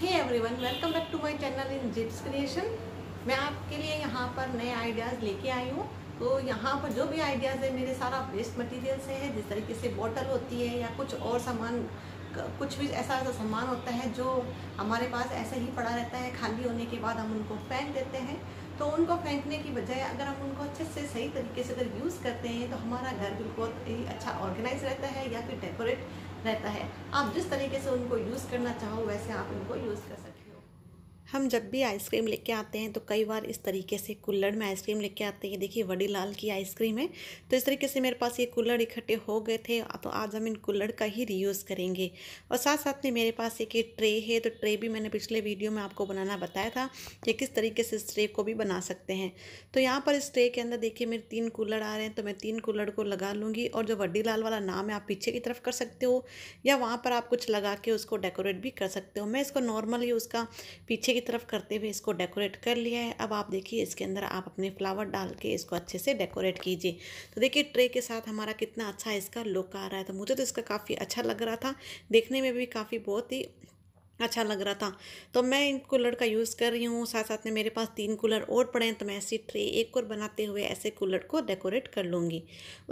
hey one welcome back to my channel in Jips creation मैं आपके लिए यहाँ पर नए आइडियाज़ लेके आई हूँ तो यहाँ पर जो भी आइडियाज़ है मेरे सारा वेस्ट मटेरियल से है जिस तरीके से बॉटल होती है या कुछ और सामान कुछ भी ऐसा ऐसा सामान होता है जो हमारे पास ऐसे ही पड़ा रहता है खाली होने के बाद हम उनको फेंक देते हैं तो उनको फेंकने की बजाय अगर हम उनको अच्छे से सही तरीके से अगर यूज़ करते हैं तो हमारा घर बिल्कुल ही अच्छा ऑर्गेनाइज रहता है या फिर डेकोरेट रहता है आप जिस तरीके से उनको यूज़ करना चाहो वैसे आप उनको यूज़ कर सकते हम जब भी आइसक्रीम लेके आते हैं तो कई बार इस तरीके से कुल्लड़ में आइसक्रीम लेके आते हैं देखिए वडी लाल की आइसक्रीम है तो इस तरीके से मेरे पास ये कुल्लड़ इकट्ठे हो गए थे तो आज हम इन कुल्लड़ का ही रीयूज़ करेंगे और साथ साथ में मेरे पास एक ये ट्रे है तो ट्रे भी मैंने पिछले वीडियो में आपको बनाना बताया था कि किस तरीके से इस ट्रे को भी बना सकते हैं तो यहाँ पर इस ट्रे के अंदर देखिए मेरे तीन कुल्लड़ आ रहे हैं तो मैं तीन कुल्लड़ को लगा लूँगी और जो वड्डी लाल वाला नाम है आप पीछे की तरफ कर सकते हो या वहाँ पर आप कुछ लगा के उसको डेकोरेट भी कर सकते हो मैं इसको नॉर्मली उसका पीछे की तरफ करते हुए इसको डेकोरेट कर लिया है अब आप देखिए इसके अंदर आप अपने फ्लावर डाल के इसको अच्छे से डेकोरेट कीजिए तो देखिए ट्रे के साथ हमारा कितना अच्छा इसका लुक आ रहा है तो मुझे तो इसका काफ़ी अच्छा लग रहा था देखने में भी काफ़ी बहुत ही अच्छा लग रहा था तो मैं इन कूलर का यूज़ कर रही हूँ साथ साथ में मेरे पास तीन कूलर और पड़े हैं तो मैं ऐसी ट्रे एक और बनाते हुए ऐसे कूलर को डेकोरेट कर लूँगी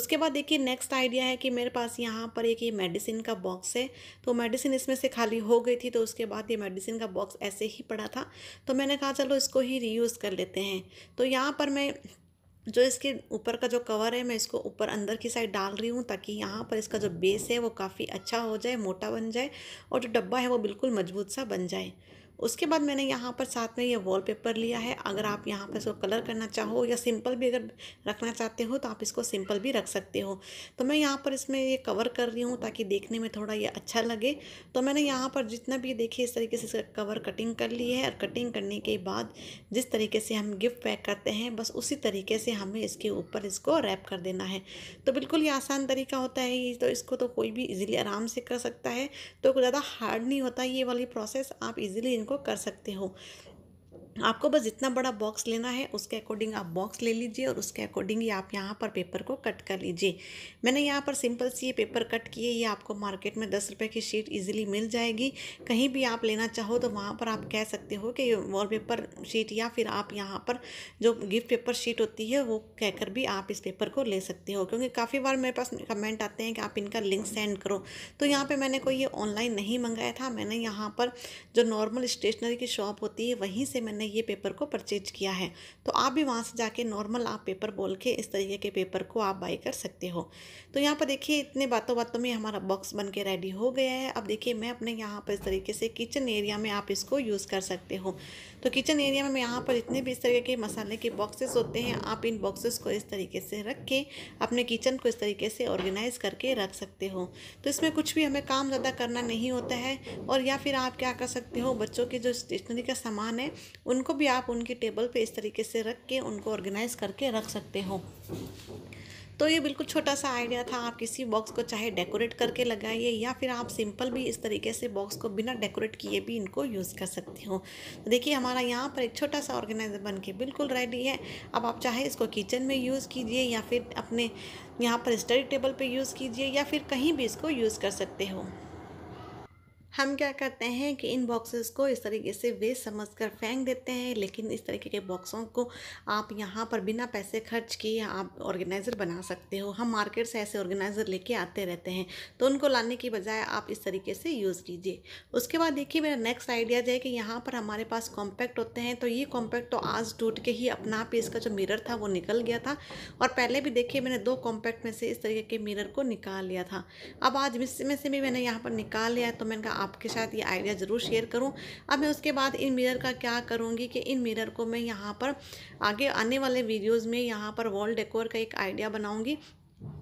उसके बाद देखिए नेक्स्ट आइडिया है कि मेरे पास यहाँ पर एक ये मेडिसिन का बॉक्स है तो मेडिसिन इसमें से खाली हो गई थी तो उसके बाद ये मेडिसिन का बॉक्स ऐसे ही पड़ा था तो मैंने कहा चलो इसको ही रीयूज़ कर लेते हैं तो यहाँ पर मैं जो इसके ऊपर का जो कवर है मैं इसको ऊपर अंदर की साइड डाल रही हूँ ताकि यहाँ पर इसका जो बेस है वो काफ़ी अच्छा हो जाए मोटा बन जाए और जो डब्बा है वो बिल्कुल मजबूत सा बन जाए उसके बाद मैंने यहाँ पर साथ में ये वॉलपेपर लिया है अगर आप यहाँ पर इसको कलर करना चाहो या सिंपल भी अगर रखना चाहते हो तो आप इसको सिंपल भी रख सकते हो तो मैं यहाँ पर इसमें ये कवर कर रही हूँ ताकि देखने में थोड़ा ये अच्छा लगे तो मैंने यहाँ पर जितना भी देखिए इस तरीके से इसका कवर कटिंग कर ली है और कटिंग करने के बाद जिस तरीके से हम गिफ्ट पैक करते हैं बस उसी तरीके से हमें इसके ऊपर इसको रैप कर देना है तो बिल्कुल ये आसान तरीका होता है ये तो इसको तो कोई भी ईजिली आराम से कर सकता है तो ज़्यादा हार्ड नहीं होता ये वाली प्रोसेस आप ईज़िली इनको कर सकते हो आपको बस जितना बड़ा बॉक्स लेना है उसके अकॉर्डिंग आप बॉक्स ले लीजिए और उसके अकॉर्डिंग ही आप यहाँ पर पेपर को कट कर लीजिए मैंने यहाँ पर सिंपल सी ये पेपर कट किए ये आपको मार्केट में दस रुपये की शीट इजीली मिल जाएगी कहीं भी आप लेना चाहो तो वहाँ पर आप कह सकते हो कि वॉलपेपर शीट या फिर आप यहाँ पर जो गिफ्ट पेपर शीट होती है वो कहकर भी आप इस पेपर को ले सकते हो क्योंकि काफ़ी बार मेरे पास कमेंट आते हैं कि आप इनका लिंक सेंड करो तो यहाँ पर मैंने कोई ये ऑनलाइन नहीं मंगाया था मैंने यहाँ पर जो नॉर्मल स्टेशनरी की शॉप होती है वहीं से मैंने मैंने ये पेपर को परचेज किया है तो आप भी वहाँ से जाके नॉर्मल आप पेपर बोल के इस तरीके के पेपर को आप बाई कर सकते हो तो यहाँ पर देखिए इतने बातों बातों में हमारा बॉक्स बन के रेडी हो गया है अब देखिए मैं अपने यहाँ पर इस तरीके से किचन एरिया में आप इसको यूज़ कर सकते हो तो किचन एरिया में यहाँ पर जितने भी इस तरीके के मसाले के बॉक्सेस होते हैं आप इन बॉक्सेस को इस तरीके से रख के अपने किचन को इस तरीके से ऑर्गेनाइज करके रख सकते हो तो इसमें कुछ भी हमें काम ज़्यादा करना नहीं होता है और या फिर आप क्या कर सकते हो बच्चों के जो स्टेशनरी का सामान है उनको भी आप उनके टेबल पे इस तरीके से रख के उनको ऑर्गेनाइज करके रख सकते हो तो ये बिल्कुल छोटा सा आइडिया था आप किसी बॉक्स को चाहे डेकोरेट करके लगाइए या फिर आप सिंपल भी इस तरीके से बॉक्स को बिना डेकोरेट किए भी इनको यूज़ कर सकते हो तो देखिए हमारा यहाँ पर एक छोटा सा ऑर्गेनाइजर बन के बिल्कुल रेडी है अब आप चाहे इसको किचन में यूज़ कीजिए या फिर अपने यहाँ पर स्टडी टेबल पर यूज़ कीजिए या फिर कहीं भी इसको यूज़ कर सकते हो हम क्या करते हैं कि इन बॉक्सेस को इस तरीके से वेस्ट समझ कर फेंक देते हैं लेकिन इस तरीके के बॉक्सों को आप यहाँ पर बिना पैसे खर्च किए आप ऑर्गेनाइज़र बना सकते हो हम मार्केट से ऐसे ऑर्गेनाइज़र लेके आते रहते हैं तो उनको लाने की बजाय आप इस तरीके से यूज़ कीजिए उसके बाद देखिए मेरा नेक्स्ट आइडिया है कि यहाँ पर हमारे पास कॉम्पैक्ट होते हैं तो ये कॉम्पैक्ट तो आज टूट के ही अपना आप इसका जो मिरर था वो निकल गया था और पहले भी देखिए मैंने दो कॉम्पैक्ट में से इस तरीके के मिरर को निकाल लिया था अब आज इसमें से भी मैंने यहाँ पर निकाल लिया तो मैंने कहा आपके साथ ये आइडिया ज़रूर शेयर करूँ अब मैं उसके बाद इन मिरर का क्या करूँगी कि इन मिरर को मैं यहाँ पर आगे आने वाले वीडियोज़ में यहाँ पर वॉल डेकोर का एक आइडिया बनाऊँगी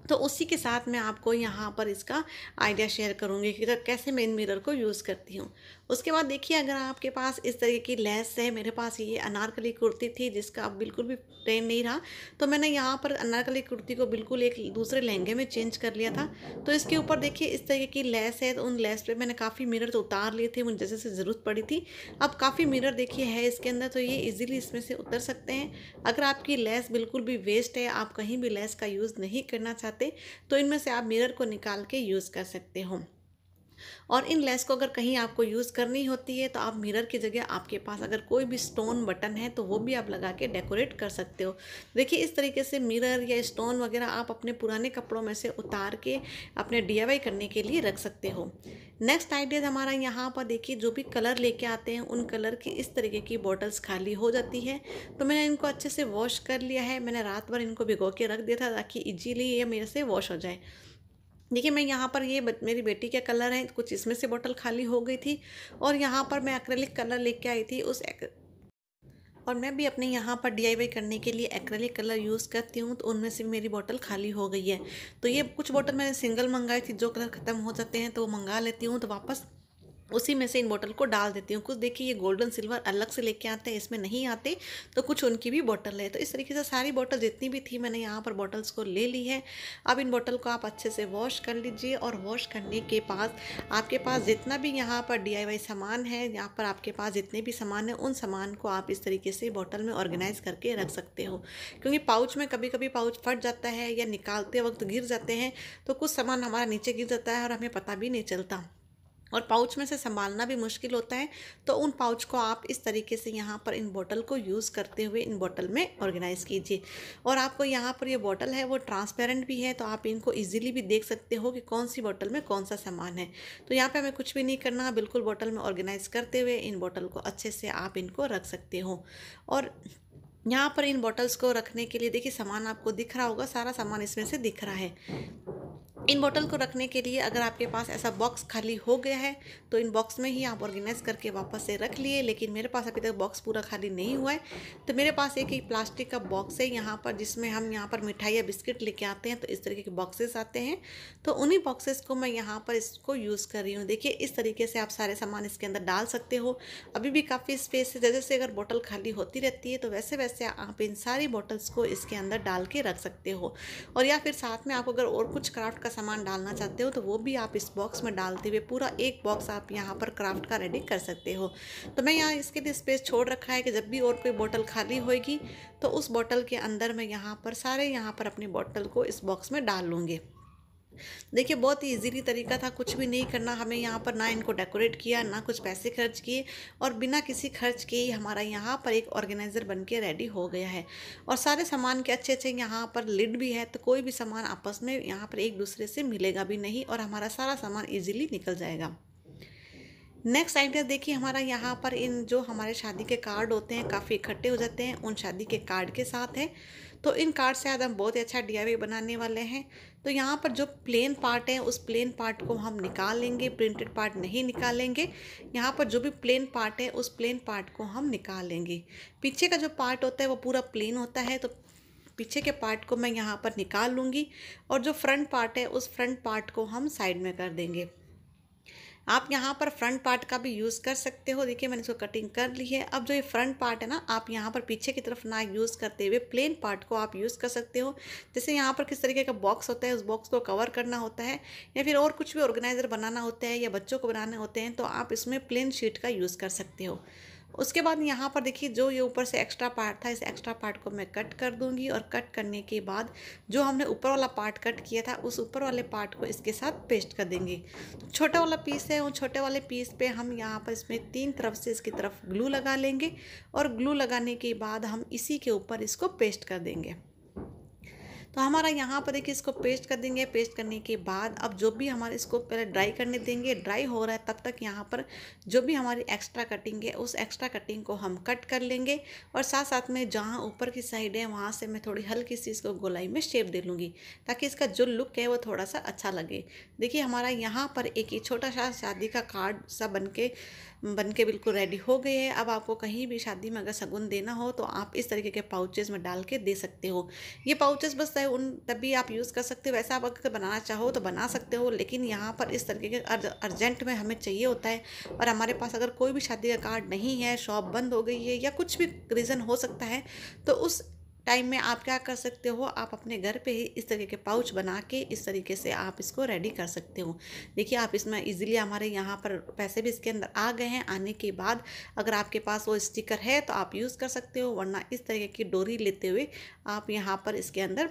तो उसी के साथ मैं आपको यहाँ पर इसका आइडिया शेयर करूँगी कि तो कैसे मैं इन मिरर को यूज़ करती हूँ उसके बाद देखिए अगर आपके पास इस तरीके की लेस है मेरे पास ये अनारकली कुर्ती थी जिसका अब बिल्कुल भी ट्रेंड नहीं रहा तो मैंने यहाँ पर अनारकली कुर्ती को बिल्कुल एक दूसरे लहंगे में चेंज कर लिया था तो इसके ऊपर देखिए इस तरीके की लेस है तो उन लेस पर मैंने काफ़ी मिरर तो उतार लिए थे मुझे जैसे से ज़रूरत पड़ी थी अब काफ़ी मिरर देखिए है इसके अंदर तो ये ईजिली इसमें से उतर सकते हैं अगर आपकी लेस बिल्कुल भी वेस्ट है आप कहीं भी लेस का यूज़ नहीं करना करना चाहते तो इनमें से आप मिरर को निकाल के यूज़ कर सकते हो और इन लेस को अगर कहीं आपको यूज़ करनी होती है तो आप मिरर की जगह आपके पास अगर कोई भी स्टोन बटन है तो वो भी आप लगा के डेकोरेट कर सकते हो देखिए इस तरीके से मिरर या स्टोन वगैरह आप अपने पुराने कपड़ों में से उतार के अपने डी करने के लिए रख सकते हो नेक्स्ट आइडियाज हमारा यहाँ पर देखिए जो भी कलर लेके आते हैं उन कलर की इस तरीके की बॉटल्स खाली हो जाती है तो मैंने इनको अच्छे से वॉश कर लिया है मैंने रात भर इनको भिगो के रख दिया था ताकि इजीली ये मेरे से वॉश हो जाए देखिए मैं यहाँ पर ये मेरी बेटी का कलर है कुछ इसमें से बोतल खाली हो गई थी और यहाँ पर मैं एक्रेलिक कलर लेके आई थी उस एक... और मैं भी अपने यहाँ पर डी करने के लिए एक्रेलिक कलर यूज़ करती हूँ तो उनमें से मेरी बोतल खाली हो गई है तो ये कुछ बोतल मैंने सिंगल मंगाई थी जो कलर ख़त्म हो जाते हैं तो वो मंगा लेती हूँ तो वापस उसी में से इन बोतल को डाल देती हूँ कुछ देखिए ये गोल्डन सिल्वर अलग से लेके आते हैं इसमें नहीं आते तो कुछ उनकी भी बॉटल है तो इस तरीके से सारी बॉटल जितनी भी थी मैंने यहाँ पर बोतल्स को ले ली है अब इन बॉटल को आप अच्छे से वॉश कर लीजिए और वॉश करने के पास आपके पास जितना भी यहाँ पर डी सामान है यहाँ पर आपके पास जितने भी सामान है उन सामान को आप इस तरीके से बॉटल में ऑर्गेनाइज करके रख सकते हो क्योंकि पाउच में कभी कभी पाउच फट जाता है या निकालते वक्त गिर जाते हैं तो कुछ सामान हमारा नीचे गिर जाता है और हमें पता भी नहीं चलता और पाउच में से संभालना भी मुश्किल होता है तो उन पाउच को आप इस तरीके से यहाँ पर इन बोतल को यूज़ करते हुए इन बोतल में ऑर्गेनाइज़ कीजिए और आपको यहाँ पर ये यह बोतल है वो ट्रांसपेरेंट भी है तो आप इनको ईजिली भी देख सकते हो कि कौन सी बोतल में कौन सा सामान है तो यहाँ पर हमें कुछ भी नहीं करना बिल्कुल बॉटल में ऑर्गेनाइज़ करते हुए इन बॉटल को अच्छे से आप इनको रख सकते हो और यहाँ पर इन बॉटल्स को रखने के लिए देखिए सामान आपको दिख रहा होगा सारा सामान इसमें से दिख रहा है इन बोतल को रखने के लिए अगर आपके पास ऐसा बॉक्स खाली हो गया है तो इन बॉक्स में ही आप ऑर्गेनाइज़ करके वापस से रख लिए लेकिन मेरे पास अभी तक बॉक्स पूरा खाली नहीं हुआ है तो मेरे पास एक ही प्लास्टिक का बॉक्स है यहाँ पर जिसमें हम यहाँ पर मिठाई या बिस्किट लेके आते हैं तो इस तरीके के बॉक्सेस आते हैं तो उन्हीं बॉक्सेस को मैं यहाँ पर इसको यूज़ कर रही हूँ देखिए इस तरीके से आप सारे सामान इसके अंदर डाल सकते हो अभी भी काफ़ी स्पेस है जैसे जैसे अगर बॉटल खाली होती रहती है तो वैसे वैसे आप इन सारी बॉटल्स को इसके अंदर डाल के रख सकते हो और या फिर साथ में आप अगर और कुछ क्राफ्ट सामान डालना चाहते हो तो वो भी आप इस बॉक्स में डालते हुए पूरा एक बॉक्स आप यहाँ पर क्राफ्ट का रेडी कर सकते हो तो मैं यहाँ इसके लिए स्पेस छोड़ रखा है कि जब भी और कोई बोतल खाली होएगी तो उस बोतल के अंदर मैं यहाँ पर सारे यहाँ पर अपनी बोतल को इस बॉक्स में डाल लूँगी देखिए बहुत ही ईजीली तरीका था कुछ भी नहीं करना हमें यहाँ पर ना इनको डेकोरेट किया ना कुछ पैसे खर्च किए और बिना किसी खर्च के ही हमारा यहाँ पर एक ऑर्गेनाइज़र बन के रेडी हो गया है और सारे सामान के अच्छे अच्छे यहाँ पर लिड भी है तो कोई भी सामान आपस में यहाँ पर एक दूसरे से मिलेगा भी नहीं और हमारा सारा सामान ईजिली निकल जाएगा नेक्स्ट आइडिया देखिए हमारा यहाँ पर इन जो हमारे शादी के कार्ड होते हैं काफ़ी इकट्ठे हो जाते हैं उन शादी के कार्ड के साथ है तो इन कार्ड से आज हम बहुत ही अच्छा डी बनाने वाले हैं तो यहाँ पर जो प्लेन पार्ट है उस प्लेन पार्ट को हम निकाल लेंगे प्रिंटेड पार्ट नहीं निकालेंगे यहाँ पर जो भी प्लेन पार्ट है उस प्लेन पार्ट को हम निकाल लेंगे पीछे का जो पार्ट होता है वो पूरा प्लेन होता है तो पीछे के पार्ट को मैं यहाँ पर निकाल लूँगी और जो फ्रंट पार्ट है उस फ्रंट पार्ट को हम साइड में कर देंगे आप यहाँ पर फ्रंट पार्ट का भी यूज़ कर सकते हो देखिए मैंने इसको कटिंग कर ली है अब जो ये फ्रंट पार्ट है ना आप यहाँ पर पीछे की तरफ ना यूज़ करते हुए प्लेन पार्ट को आप यूज़ कर सकते हो जैसे यहाँ पर किस तरीके का बॉक्स होता है उस बॉक्स को कवर करना होता है या फिर और कुछ भी ऑर्गेनाइज़र बनाना होता है या बच्चों को बनाने होते हैं तो आप इसमें प्लेन शीट का यूज़ कर सकते हो उसके बाद यहाँ पर देखिए जो ये ऊपर से एक्स्ट्रा पार्ट था इस एक्स्ट्रा पार्ट को मैं कट कर दूँगी और कट करने के बाद जो हमने ऊपर वाला पार्ट कट किया था उस ऊपर वाले पार्ट को इसके साथ पेस्ट कर देंगे तो छोटा वाला पीस है उन छोटे वाले पीस पे हम यहाँ पर इसमें तीन तरफ से इसकी तरफ ग्लू लगा लेंगे और ग्लू लगाने के बाद हम इसी के ऊपर इसको पेस्ट कर देंगे तो हमारा यहाँ पर देखिए इसको पेस्ट कर देंगे पेस्ट करने के बाद अब जो भी हमारे इसको पहले ड्राई करने देंगे ड्राई हो रहा है तब तक यहाँ पर जो भी हमारी एक्स्ट्रा कटिंग है उस एक्स्ट्रा कटिंग को हम कट कर लेंगे और साथ साथ में जहाँ ऊपर की साइड है वहाँ से मैं थोड़ी हल्की सी इसको गोलाई में शेप दे लूँगी ताकि इसका जो लुक है वो थोड़ा सा अच्छा लगे देखिए हमारा यहाँ पर एक ही छोटा सा शादी का कार्ड सा बन के बन के बिल्कुल रेडी हो गए है अब आपको कहीं भी शादी में अगर शगुन देना हो तो आप इस तरीके के पाउचेज़ में डाल के दे सकते हो ये पाउचेज़ बस है उन भी आप यूज़ कर सकते हो वैसा आप अगर बनाना चाहो तो बना सकते हो लेकिन यहाँ पर इस तरीके के अर्जेंट में हमें चाहिए होता है और हमारे पास अगर कोई भी शादी का कार्ड नहीं है शॉप बंद हो गई है या कुछ भी रीज़न हो सकता है तो उस टाइम में आप क्या कर सकते हो आप अपने घर पे ही इस तरीके के पाउच बना के इस तरीके से आप इसको रेडी कर सकते हो देखिए आप इसमें इजीली हमारे यहाँ पर पैसे भी इसके अंदर आ गए हैं आने के बाद अगर आपके पास वो स्टिकर है तो आप यूज़ कर सकते हो वरना इस तरीके की डोरी लेते हुए आप यहाँ पर इसके अंदर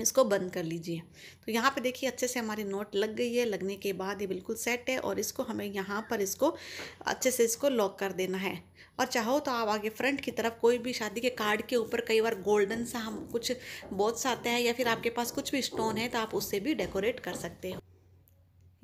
इसको बंद कर लीजिए तो यहाँ पे देखिए अच्छे से हमारी नोट लग गई है लगने के बाद ये बिल्कुल सेट है और इसको हमें यहाँ पर इसको अच्छे से इसको लॉक कर देना है और चाहो तो आप आगे फ्रंट की तरफ कोई भी शादी के कार्ड के ऊपर कई बार गोल्डन सा हम कुछ बोथ्स आते हैं या फिर आपके पास कुछ भी स्टोन है तो आप उससे भी डेकोरेट कर सकते हो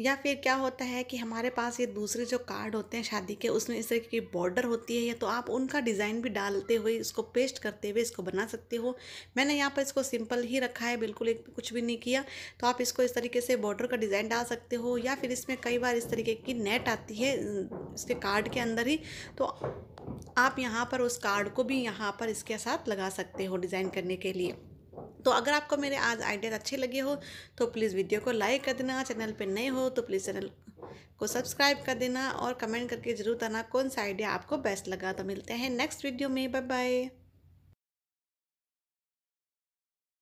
या फिर क्या होता है कि हमारे पास ये दूसरे जो कार्ड होते हैं शादी के उसमें इस तरीके की बॉर्डर होती है या तो आप उनका डिज़ाइन भी डालते हुए इसको पेस्ट करते हुए इसको बना सकते हो मैंने यहाँ पर इसको सिंपल ही रखा है बिल्कुल एक कुछ भी नहीं किया तो आप इसको इस तरीके से बॉर्डर का डिज़ाइन डाल सकते हो या फिर इसमें कई बार इस तरीके की नेट आती है इसके कार्ड के अंदर ही तो आप यहाँ पर उस कार्ड को भी यहाँ पर इसके साथ लगा सकते हो डिज़ाइन करने के लिए तो अगर आपको मेरे आज आइडियाज अच्छे लगे हो तो प्लीज़ वीडियो को लाइक कर देना चैनल पे नए हो तो प्लीज़ चैनल को सब्सक्राइब कर देना और कमेंट करके ज़रूर आना कौन सा आइडिया आपको बेस्ट लगा तो मिलते हैं नेक्स्ट वीडियो में बाय बाय